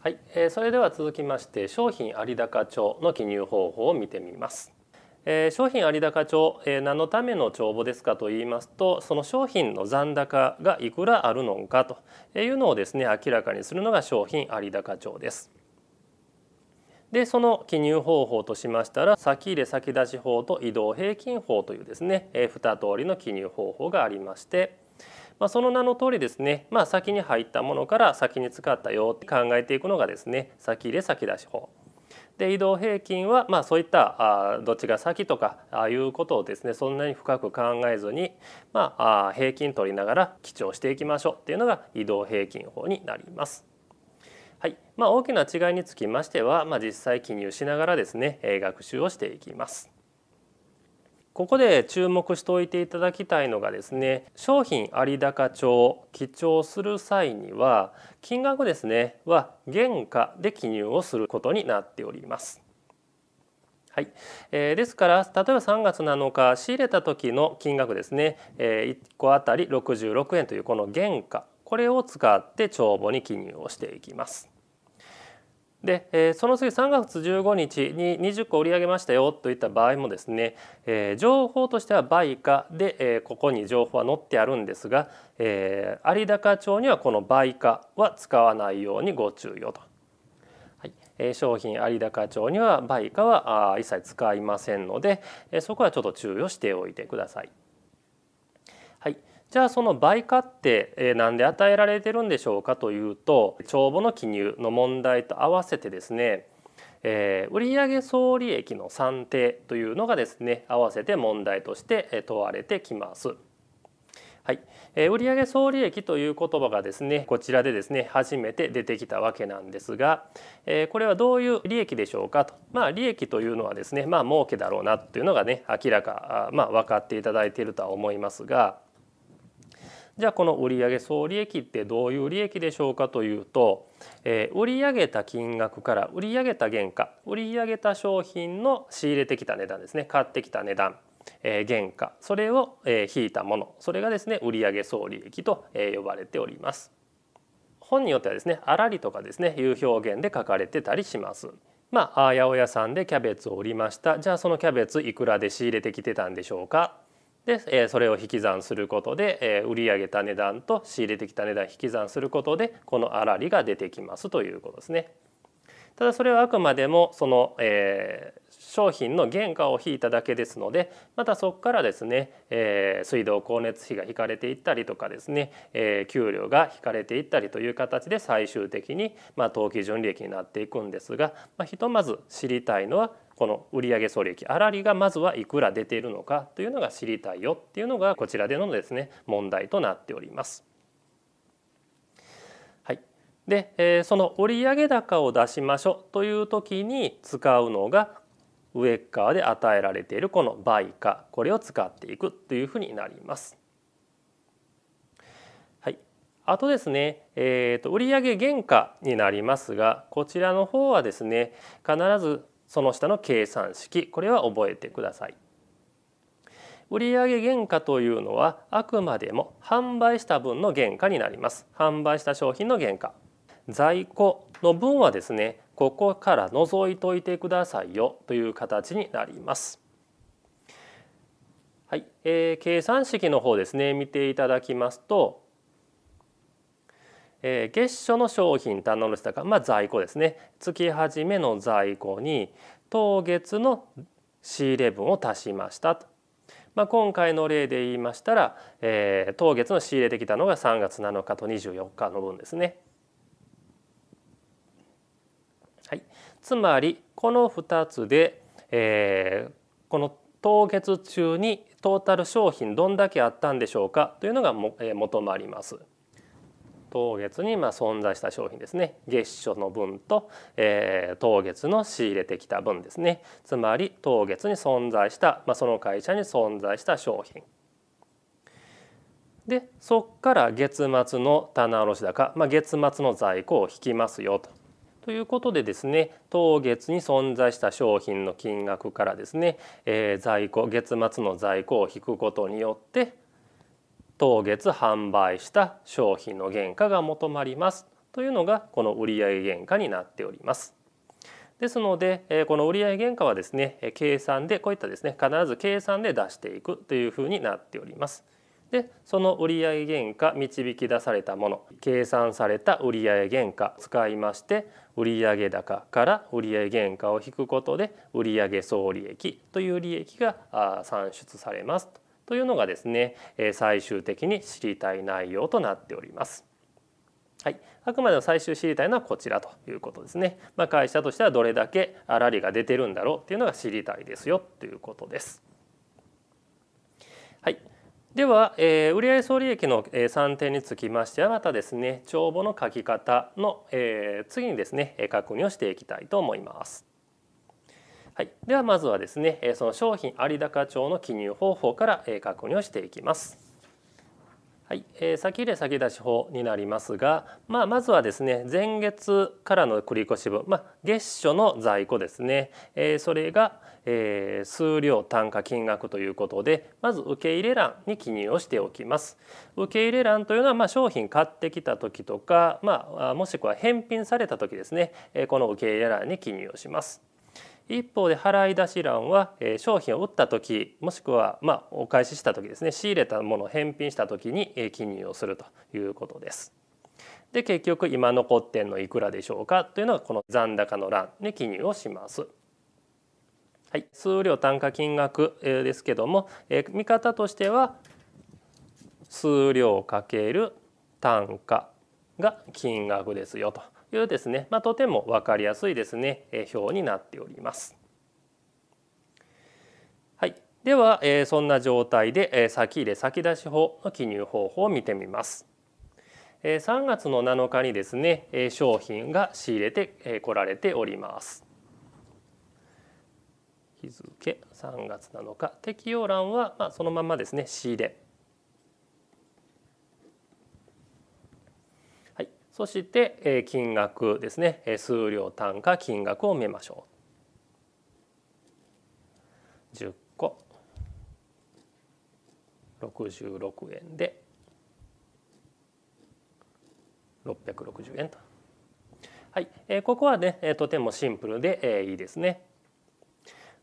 はい、えー、それでは続きまして商品有高帳の記入方法を見てみます。えー、商品有高帳、えー、何のための帳簿ですかと言いますとその商品の残高がいくらあるのかというのをですね明らかにするのが商品有高帳です。でその記入方法としましたら先入れ先出し法と移動平均法というですね、えー、2通りの記入方法がありましてまあ、その名の通りですね、まあ、先に入ったものから先に使ったよって考えていくのがですね先入れ先出し法。で移動平均は、まあ、そういったあどっちが先とかあいうことをですねそんなに深く考えずに、まあ、あ平均取りながら記帳していきましょうっていうのが移動平均法になります。はいまあ、大きな違いにつきましては、まあ、実際記入しながらですね学習をしていきます。ここで注目しておいていただきたいのがですね商品有高帳記帳する際には金額ですねは原価で記入をすることになっております。はい、えー、ですから例えば3月7日仕入れた時の金額ですね、えー、1個あたり66円というこの原価これを使って帳簿に記入をしていきます。で、えその次3月15日に20個売り上げましたよといった場合もですね、え情報としては売価で、えここに情報は載ってあるんですが、え有高帳にはこの売価は使わないようにご注意をと。はいえ商品有高帳には売価は一切使いませんので、えそこはちょっと注意をしておいてください。じゃあその倍化って何で与えられてるんでしょうかというと帳簿の記入の問題と合わせてですね、えー、売上総利益の算定というのがですね合わせて問題として問われてきます。はい、えー、売上総利益という言葉がですねこちらでですね初めて出てきたわけなんですが、えー、これはどういう利益でしょうかとまあ利益というのはですねまあ儲けだろうなというのがね明らかあまあ分かっていただいているとは思いますがじゃあこの売上総利益ってどういう利益でしょうかというと、えー、売上た金額から売上た原価売上た商品の仕入れてきた値段ですね買ってきた値段、えー、原価それを、えー、引いたものそれがですね売上総利益と、えー、呼ばれております。本によってはですね「あらり」とかですねいう表現で書かれてたりします。まあ、八百屋さんでキャベツを売りましたじゃあそのキャベツいくらで仕入れてきてたんでしょうかで、えそれを引き算することで、えー、売上た値段と仕入れてきた値段引き算することでこの粗利が出てきますということですね。ただそれはあくまでもその、えー、商品の原価を引いただけですのでまたそこからですね、えー、水道光熱費が引かれていったりとかですね、え給料が引かれていったりという形で最終的に、まあ、当期純利益になっていくんですが、まひとまず知りたいのはこの売上総利益粗利がまずはいくら出ているのかというのが知りたいよっていうのがこちらでのですね問題となっております。はい、で、えその売上高を出しましょうという時に使うのが上側で与えられているこの倍価これを使っていくというふうになります。あとですね、えーと売上原価になりますがこちらの方はですね必ずその下の計算式これは覚えてください。売上原価というのはあくまでも販売した分の原価になります販売した商品の原価在庫の分はですねここから除いといてくださいよという形になりますはい、えー、計算式の方ですね見ていただきますとえー、月初の商品棚卸高、まあ、在庫ですね月初めの在庫に当月の仕入れ分を足しましたと、まあ、今回の例で言いましたら、えー、当月の仕入れてきたのが3月7日と24日の分ですね。はい、つまりこの2つで、えー、この当月中にトータル商品どんだけあったんでしょうかというのがえー、求まります。当月にま存在した商品ですね月初の分と、えー、当月の仕入れてきた分ですねつまり当月に存在した、まあ、その会社に存在した商品でそこから月末の棚卸高、まあ、月末の在庫を引きますよと。ということでですね当月に存在した商品の金額からですね、えー、在庫月末の在庫を引くことによって当月販売した商品の原価が求まりますというのがこの売上原価になっております。ですのでこの売上原価はですね計算でこういったですね必ず計算で出していくというふうになっております。でその売上原価導き出されたもの計算された売上原価使いまして売上高から売上原価を引くことで売上総利益という利益が算出されますとというのがですね最終的に知りたい内容となっております。はい、あくまでの最終知りたいのはこちらということですね。まあ、会社としてはどれだけ粗利が出てるんだろうっていうのが知りたいですよということです。はい、では、えー、売上総利益の、え算定につきましてはまたですね帳簿の書き方の、えー、次にですね確認をしていきたいと思います。はい、ではまずはですねその商品有高帳の記入方法から確認をしていきます。はい、えー、先入れ先出し法になりますが、まあ、まずはですね前月からの繰越分、まあ、月初の在庫ですね、えー、それが、えー、数量単価金額ということでまず受け入れ欄に記入をしておきます受け入れ欄というのは、まあ、商品買ってきた時とか、まあ、もしくは返品された時ですね、えー、この受け入れ欄に記入をします。一方で払い出し欄は、え商品を売った時もしくは、まあ、お返しした時ですね仕入れたものを返品した時に、え記入をするということです。で結局今残ってんのいくらでしょうかというのがこの残高の欄に記入をします。はい、数量単価金額、えですけども、え見方としては数量かける単価が金額ですよと。いうですね、まあ、とても分かりやすいですね表になっております。はい、では、えそんな状態で先入れ先出し法の記入方法を見てみます。3月の7日にですね商品が仕入れてこられております。日付3月7日適用欄は、まあ、そのままですね仕入れそして、え金額ですね数量単価金額を見ましょう10個66円で660円と。はい、ここはねとてもシンプルでいいですね。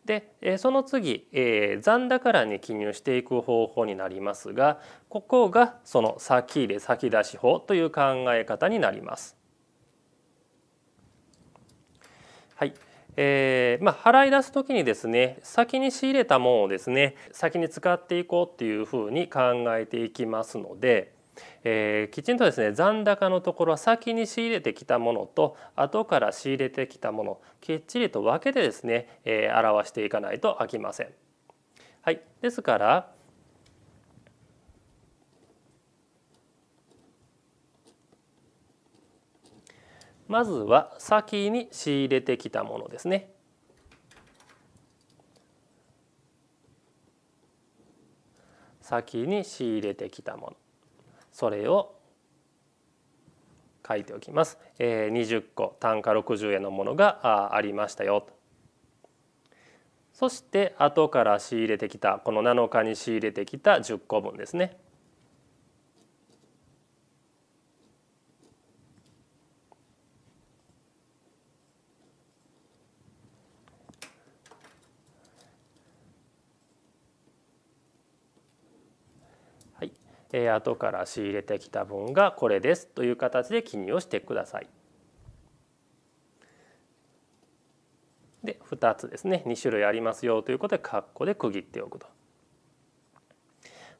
でその次、えー、残高欄に記入していく方法になりますがここがその先入れ先出し法という考え方になります。はいえーまあ、払い出す時にですね先に仕入れたものをですね先に使っていこうっていうふうに考えていきますのでえー、きちんとですね残高のところは先に仕入れてきたものと後から仕入れてきたものきっちりと分けてですね、えー、表していかないと飽きません。はい、ですからまずは先に仕入れてきたものですね。先に仕入れてきたもの。それを書いておきます。えー、20個単価60円のものがありましたよそして後から仕入れてきたこの7日に仕入れてきた10個分ですね。えー、後から仕入れてきた分がこれですという形で記入をしてください。で2つですね2種類ありますよということで括弧で区切っておくと。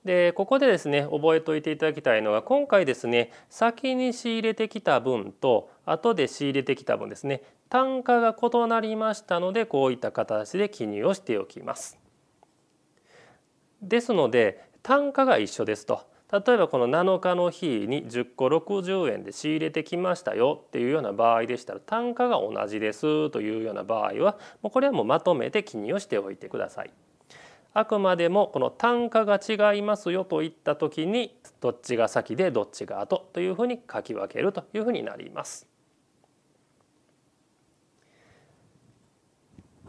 でここでですね覚えておいていただきたいのが今回ですね先に仕入れてきた分と後で仕入れてきた分ですね単価が異なりましたのでこういった形で記入をしておきます。ですので単価が一緒ですと例えばこの7日の日に10個60円で仕入れてきましたよっていうような場合でしたら単価が同じですというような場合はもうこれはもうまとめて記入をしておいてください。あくまでもこの単価が違いますよといった時にどっちが先でどっちが後というふうに書き分けるというふうになります。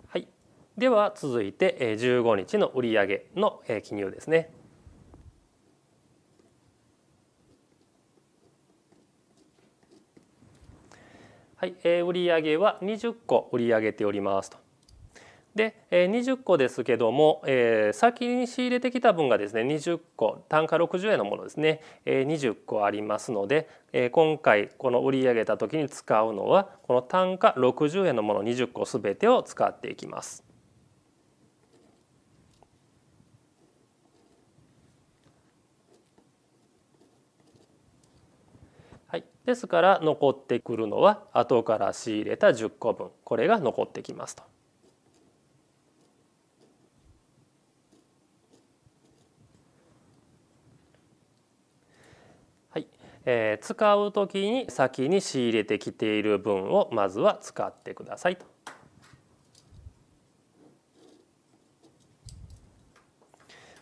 はい、では続いて15日の売上の記入ですね。はい、えー、売上は20個売り上げておりますと。で、えー、20個ですけども、えー、先に仕入れてきた分がですね20個単価60円のものですね、えー、20個ありますので、えー、今回この売り上げた時に使うのはこの単価60円のもの20個全てを使っていきます。ですから残ってくるのは後から仕入れた10個分これが残ってきますと。はいえー、使う時に先に仕入れてきている分をまずは使ってくださいと。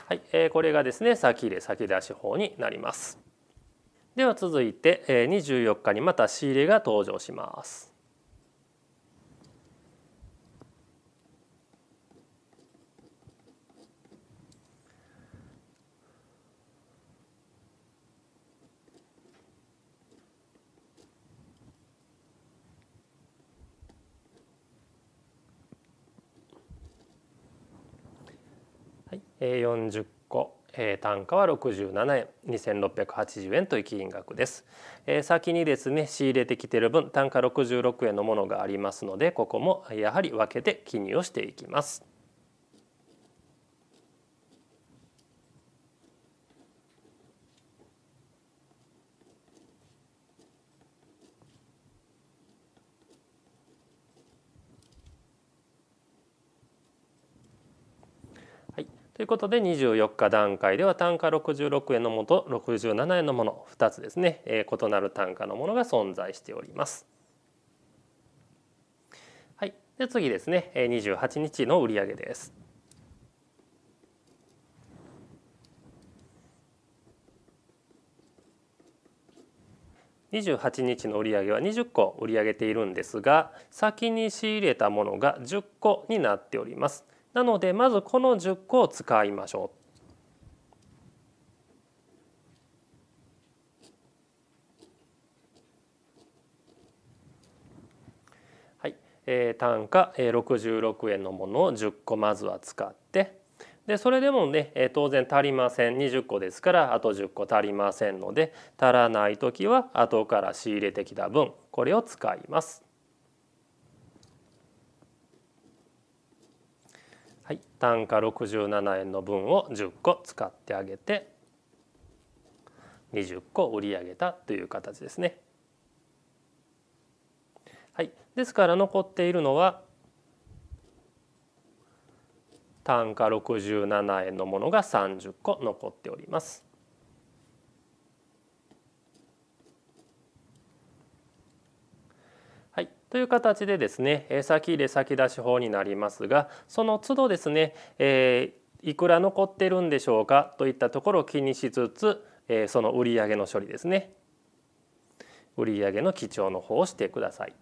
はい、えー、これがですね先入れ先出し法になります。では続いて24日にまた仕入れが登場します。40えー、単価は67円2680円という金額です、えー、先にですね仕入れてきてる分単価66円のものがありますのでここもやはり分けて記入をしていきますということで24日段階では単価66円のもと67円のもの2つですね、えー、異なる単価のものが存在しております。はい、で次ですね28日の売上です。28日の売上は20個売り上げているんですが先に仕入れたものが10個になっておりますなのでまずこの10個を使いましょう。はいえー、単価66円のものを10個まずは使ってでそれでもね当然足りません20個ですからあと10個足りませんので足らない時は後から仕入れてきた分これを使います。単価67円の分を10個使ってあげて20個売り上げたという形ですね。はい、ですから残っているのは単価67円のものが30個残っております。という形でですね先入れ先出し法になりますがその都度ですね、えー、いくら残ってるんでしょうかといったところを気にしつつ、えー、その売上の処理ですね売上の基調の方をしてください。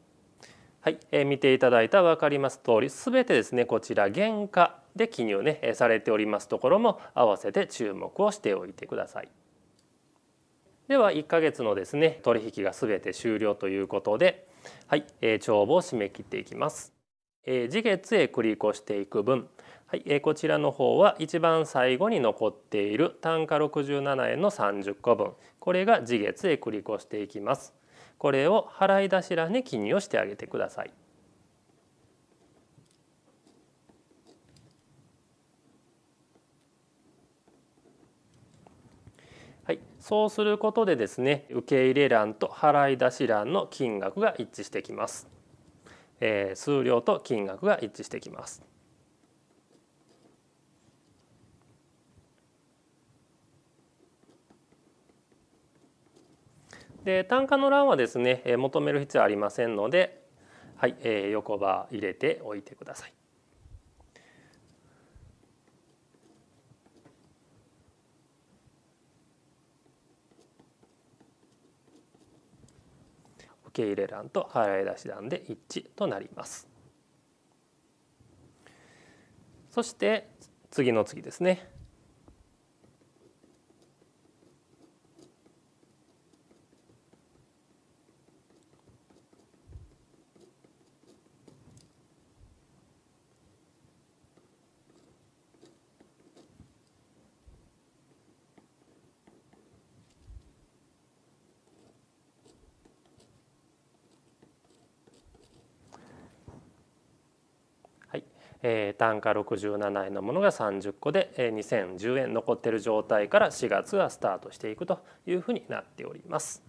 はい、えー、見ていただいた分かります通り全てですねこちら原価で記入ねされておりますところも合わせて注目をしておいてください。では1ヶ月のですね取引がすべて終了ということで、はいえー、帳簿を締め切っていきます。えー、次月へ繰り越していく分、はいえー、こちらの方は一番最後に残っている単価67円の30個分これが次月へ繰り越していきます。これを払い出し欄に記入をしてあげてください。そうすることでですね受け入れ欄と払い出し欄の金額が一致してきます、えー、数量と金額が一致してきますで単価の欄はですね求める必要ありませんので、はいえー、横ば入れておいてください。受け入れ欄と払い出し欄で一致となります。そして次の次ですねえー、単価67円のものが30個で、えー、2010円残ってる状態から4月がスタートしていくというふうになっております。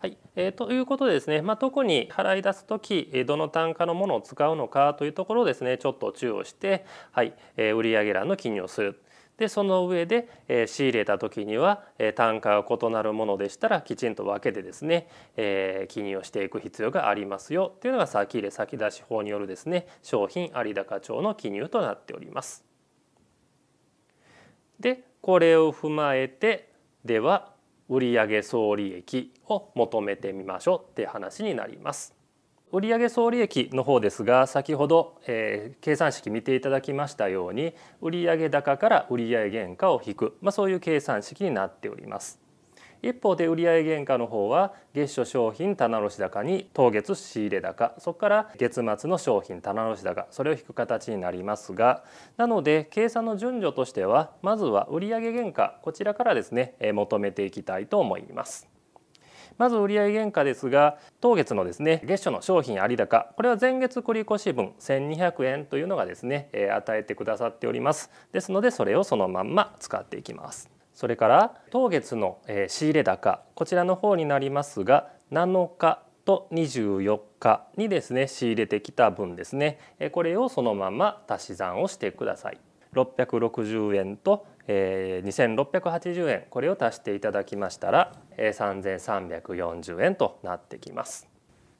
はいえー、ということでですね、まあ、特に払い出す時どの単価のものを使うのかというところをですねちょっと注意をして、はいえー、売上欄の記入をする。でその上で、えー、仕入れた時には、えー、単価が異なるものでしたらきちんと分けてですね、えー、記入をしていく必要がありますよというのが先入れ先出し法によるですね商品有高帳の記入となっております。でこれを踏まえてでは売上総利益を求めてみましょうって話になります。売上総利益の方ですが先ほど、えー、計算式見ていただきましたように売上高から売上原価を引く、まあ、そういう計算式になっております。一方で売上原価の方は月初商品棚卸高に当月仕入れ高そこから月末の商品棚卸高それを引く形になりますがなので計算の順序としてはまずは売上原価こちらからですね求めていきたいと思います。まず売上原価ですが当月のですね月初の商品有高これは前月繰越分1200円というのがですね、え与えてくださっておりますですのでそれをそのまんま使っていきますそれから当月の仕入れ高こちらの方になりますが7日と24日にですね仕入れてきた分ですねこれをそのまま足し算をしてください660円と、えー、2680円これを足していただきましたら、えー、3340円となってきます。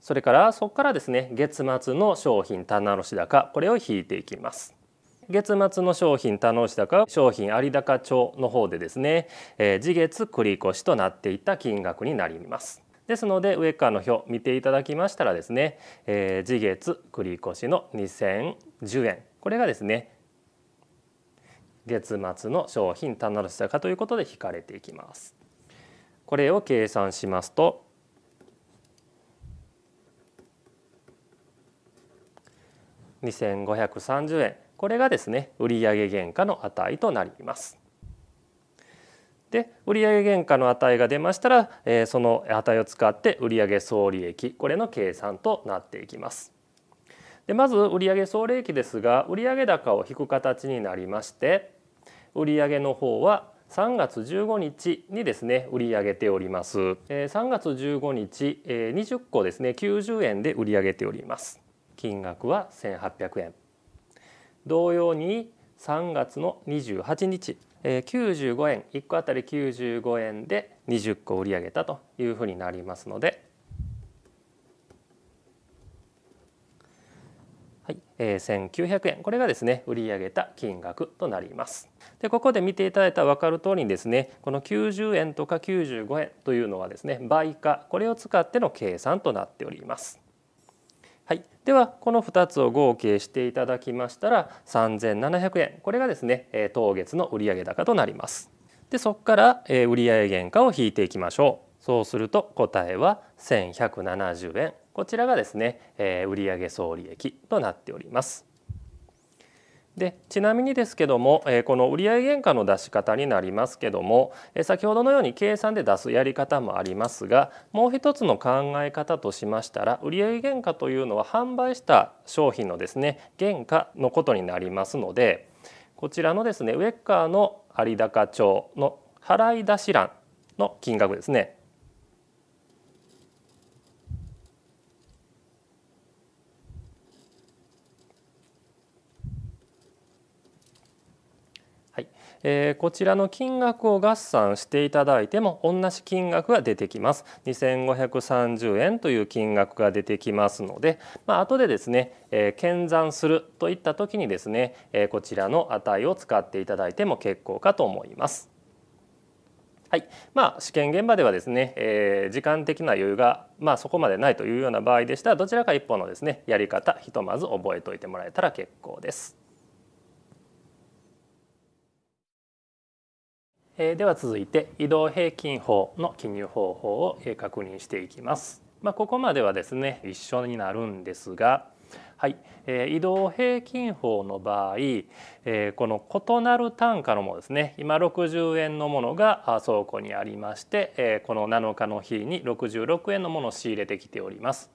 それからそこからですね月末の商品棚卸高これを引いていきます。月末の商品棚卸高商品有高帳の方でですね、えー、次月繰り越しとなっていった金額になります。ですので上からの表見ていただきましたらですね、えー、次月繰り越しの2010円これがですね月末の商品単なる差価ということで引かれていきます。これを計算しますと2530円これがですね売上原価の値となります。で売上原価の値が出ましたら、えー、その値を使って売上総利益これの計算となっていきます。でまず売上総利益ですが売上高を引く形になりまして売上の方は3月15日にですね売り上げております、え3月15日、え20個ですね90円で売り上げております金額は1800円同様に3月の28日、えー、95円1個あたり95円で20個売り上げたというふうになりますのでえ1900円これがですね売上た金額となりますでここで見ていただいた分かる通りにですねこの90円とか95円というのはですね倍価これを使っての計算となっておりますはい、ではこの2つを合計していただきましたら3700円これがですね、え当月の売上高となりますでそこから、え売上原価を引いていきましょうそうすると答えは1170円こちらがですね、えー、売上総利益となっております。でちなみにですけども、えー、この売上原価の出し方になりますけども、えー、先ほどのように計算で出すやり方もありますがもう一つの考え方としましたら売上原価というのは販売した商品のですね原価のことになりますのでこちらのですねウェッカーの有高帳の払い出し欄の金額ですねえー、こちらの金額を合算していただいても同じ金額が出てきます2530円という金額が出てきますので、まあ後でですね、えー、検算するといった時にですね、えー、こちらの値を使っていただいても結構かと思います。はいまあ、試験現場ではですね、えー、時間的な余裕が、まあ、そこまでないというような場合でしたらどちらか一方のですねやり方ひとまず覚えておいてもらえたら結構です。えでは続いて移動平均法の記入方法を確認していきます。まあ、ここまではですね一緒になるんですが、はいえ移動平均法の場合、えこの異なる単価のものですね今60円のものが倉庫にありまして、えこの7日の日に66円のものを仕入れてきております。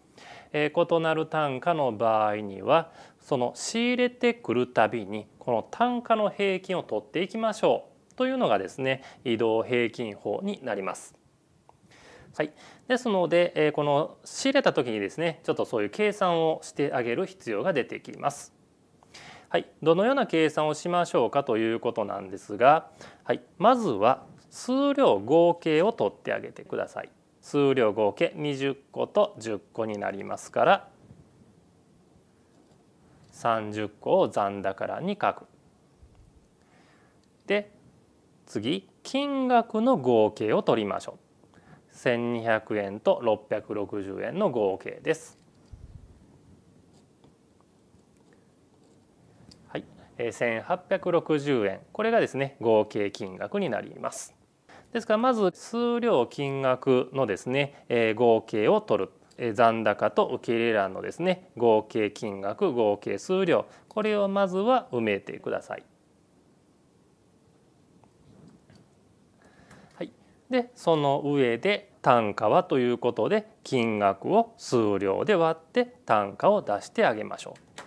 え異なる単価の場合にはその仕入れてくるたびにこの単価の平均を取っていきましょう。というのがですね移動平均法になります。はい、ですので、えこの仕入れた時にですねちょっとそういう計算をしてあげる必要が出てきます。はい、どのような計算をしましょうかということなんですが、はい、まずは数量合計を取ってあげてください。数量合計20個と10個になりますから30個を残高欄に書く次金額の合計を取りましょう1200円と660円の合計です、はい、1860円これがですね合計金額になりますですからまず数量金額のですね、えー、合計を取る、えー、残高と受け入れ欄のですね合計金額合計数量これをまずは埋めてください。でその上で単価はということで金額を数量で割って単価を出してあげましょう。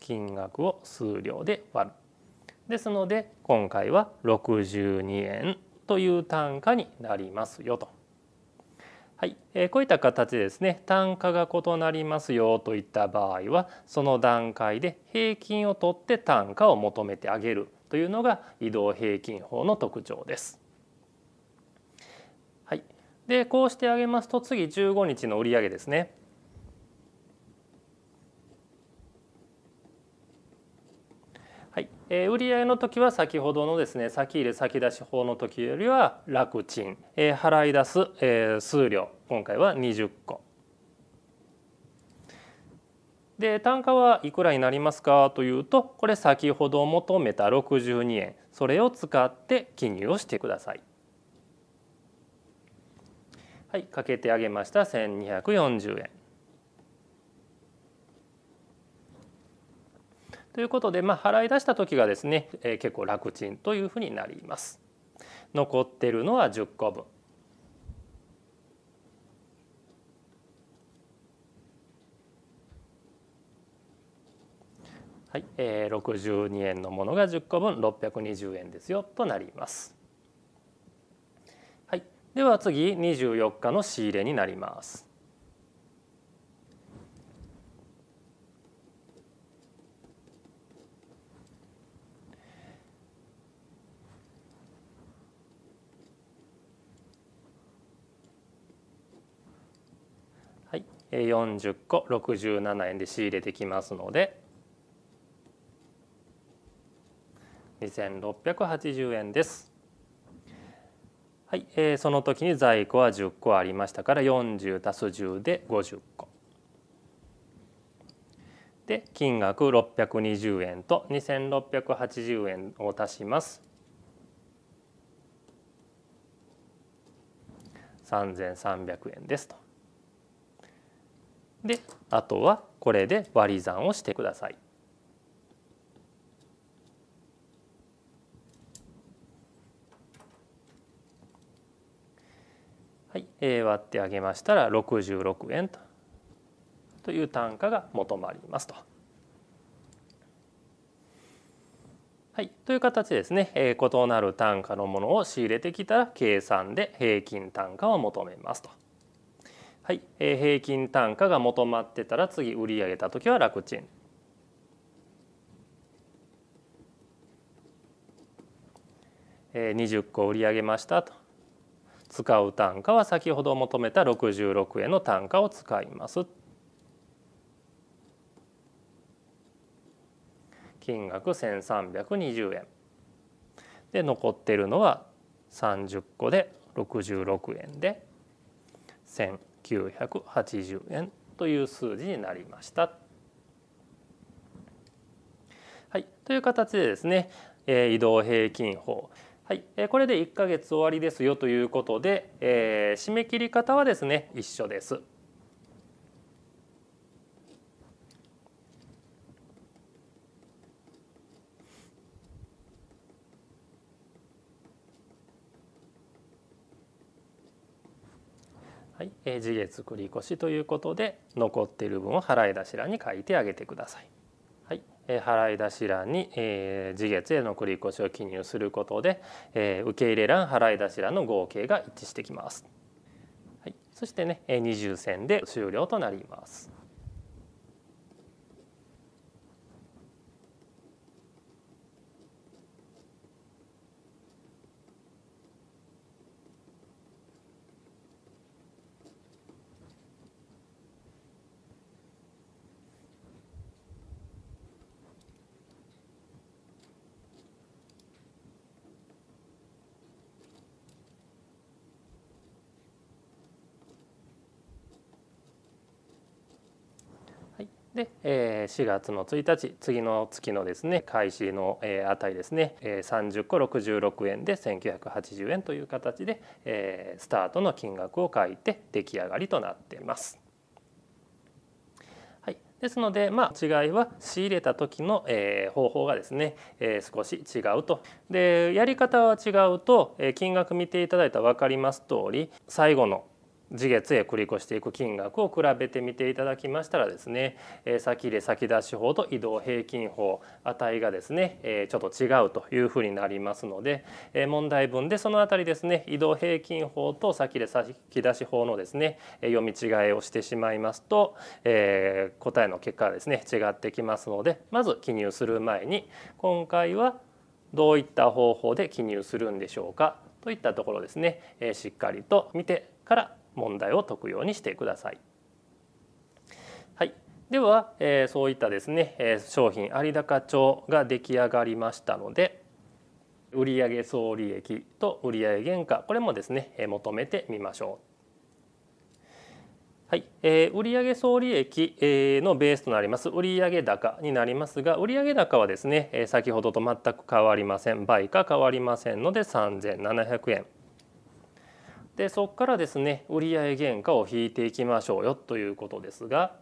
金額を数量で割る。ですので今回は62円という単価になりますよと。はい、えこういった形でですね単価が異なりますよといった場合はその段階で平均を取って単価を求めてあげるというのが移動平均法の特徴です。はい、でこうしてあげますと次15日の売上ですね。はい、えー、売上の時は先ほどのですね先入れ先出し法の時よりは楽ちん、えー、払い出す、えー、数量今回は20個。で単価はいくらになりますかというとこれ先ほど求めた62円それを使って記入をしてください。はい、かけてあげました1240円。ということで、まあ、払い出した時がですね、えー、結構楽ちんというふうになります。残ってるのは10個分。はい、えー、62円のものが10個分620円ですよとなります。では次24日の仕入れになります。40個67円で仕入れてきますので2680円です。はい、えー、その時に在庫は10個ありましたから40足す10で50個。で金額620円と2680円を足します。3300円ですと。であとはこれで割り算をしてください。はいえ割ってあげましたら66円とという単価が求まりますと。はい、という形ですね、えー、異なる単価のものを仕入れてきたら計算で平均単価を求めますと。はい、えー、平均単価が求まってたら次売り上げた時は楽ちん。えー、20個売り上げましたと使う単価は先ほど求めた66円の単価を使います。金額1320円で残ってるのは30個で66円で1980円という数字になりました。はい、という形でですね、え移動平均法はい、えこれで1ヶ月終わりですよということで、えー、締め切り方はですね一緒です。はい、えー、次月繰越ということで残っている分を払い出し欄に書いてあげてください。はい払出欄に、えー、次月への繰り越しを記入することで、えー、受入欄払い出し欄の合計が一致してきます、はい、そしてね二重線で終了となりますで、え4月の1日次の月のですね開始の、え値ですね、え30個66円で1980円という形で、えスタートの金額を書いて出来上がりとなっています。ですので、まあ、違いは仕入れた時の、えー、方法がですね、えー、少し違うとでやり方は違うと、えー、金額見ていただいたら分かります通り最後の次月へ繰り越していく金額を比べてみていただきましたらですね先入れ先出し法と移動平均法値がですねちょっと違うというふうになりますので問題文でその辺りですね移動平均法と先入れ先出し法のですね読み違いをしてしまいますと答えの結果はですね違ってきますのでまず記入する前に今回はどういった方法で記入するんでしょうかといったところですねしっかりと見てから問題を解くようにしてください。はい、では、えー、そういったですね、えー、商品有高帳が出来上がりましたので売上総利益と売上原価これもですね、えー、求めてみましょう。はい、えー、売上総利益のベースとなります売上高になりますが売上高はですね先ほどと全く変わりません倍価変わりませんので3700円でそこからですね売上原価を引いていきましょうよということですが、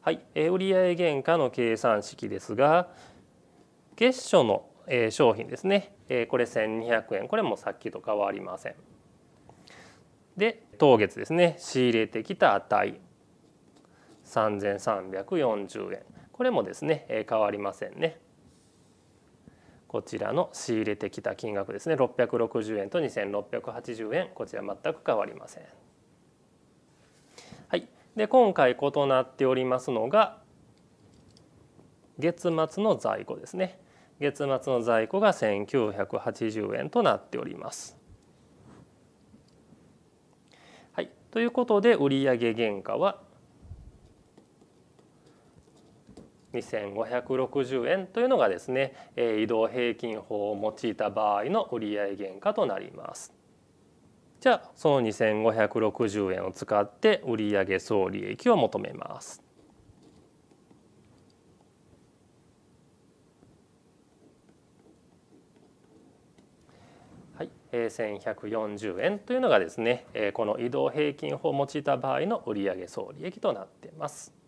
はい、売上原価の計算式ですが月初の商品ですねこれ1200円これもさっきと変わりません。で当月ですね仕入れてきた値3340円これもですね変わりませんね。こちらの仕入れてきた金額ですね660円と2680円こちら全く変わりません。はい、で今回異なっておりますのが月末の在庫ですね月末の在庫が1980円となっております。はい、ということで売上原価は2560円というのがですね移動平均法を用いた場合の売上原価となります。じゃあその2560円を使って売上総利益を求めます。はい、1140円というのがですねこの移動平均法を用いた場合の売上総利益となってます。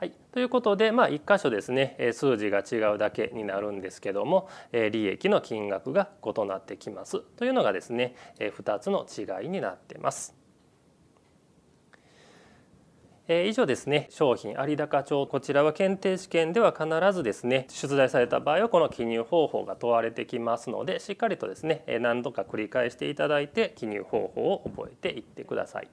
はい、ということで、まあ、1箇所ですね数字が違うだけになるんですけども利益の金額が異なってきますというのがですね2つの違いになってます。以上ですね商品有高帳こちらは検定試験では必ずですね出題された場合はこの記入方法が問われてきますのでしっかりとですね何度か繰り返していただいて記入方法を覚えていってください。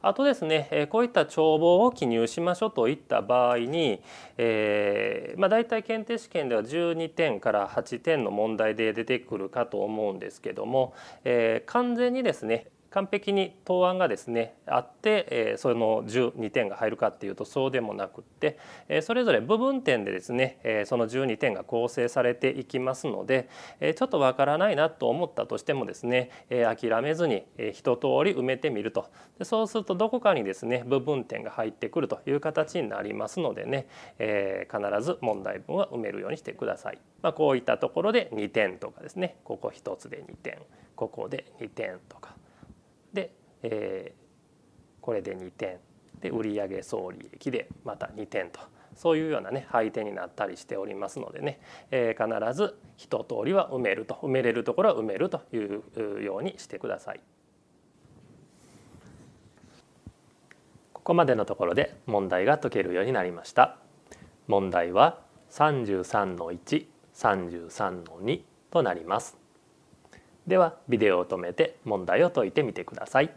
あとですねこういった帳簿を記入しましょうといった場合に、えーまあ、大体検定試験では12点から8点の問題で出てくるかと思うんですけども、えー、完全にですね完璧に答案がですねあって、えその12点が入るかっていうとそうでもなくって、えそれぞれ部分点でですね、えその12点が構成されていきますので、えちょっとわからないなと思ったとしてもですね、え諦めずに、えー、一通り埋めてみるとでそうするとどこかにですね部分点が入ってくるという形になりますのでね、え必ず問題文は埋めるようにしてください。まあ、こういったところで2点とかですねここ1つで2点ここで2点とか。えー、これで2点で売上総利益でまた2点とそういうようなね配点になったりしておりますのでね、えー、必ず一通りは埋めると埋めれるところは埋めるというようにしてください。ここまでのところで問題が解けるようになりました。問題は33の1、33の2となります。ではビデオを止めて問題を解いてみてください。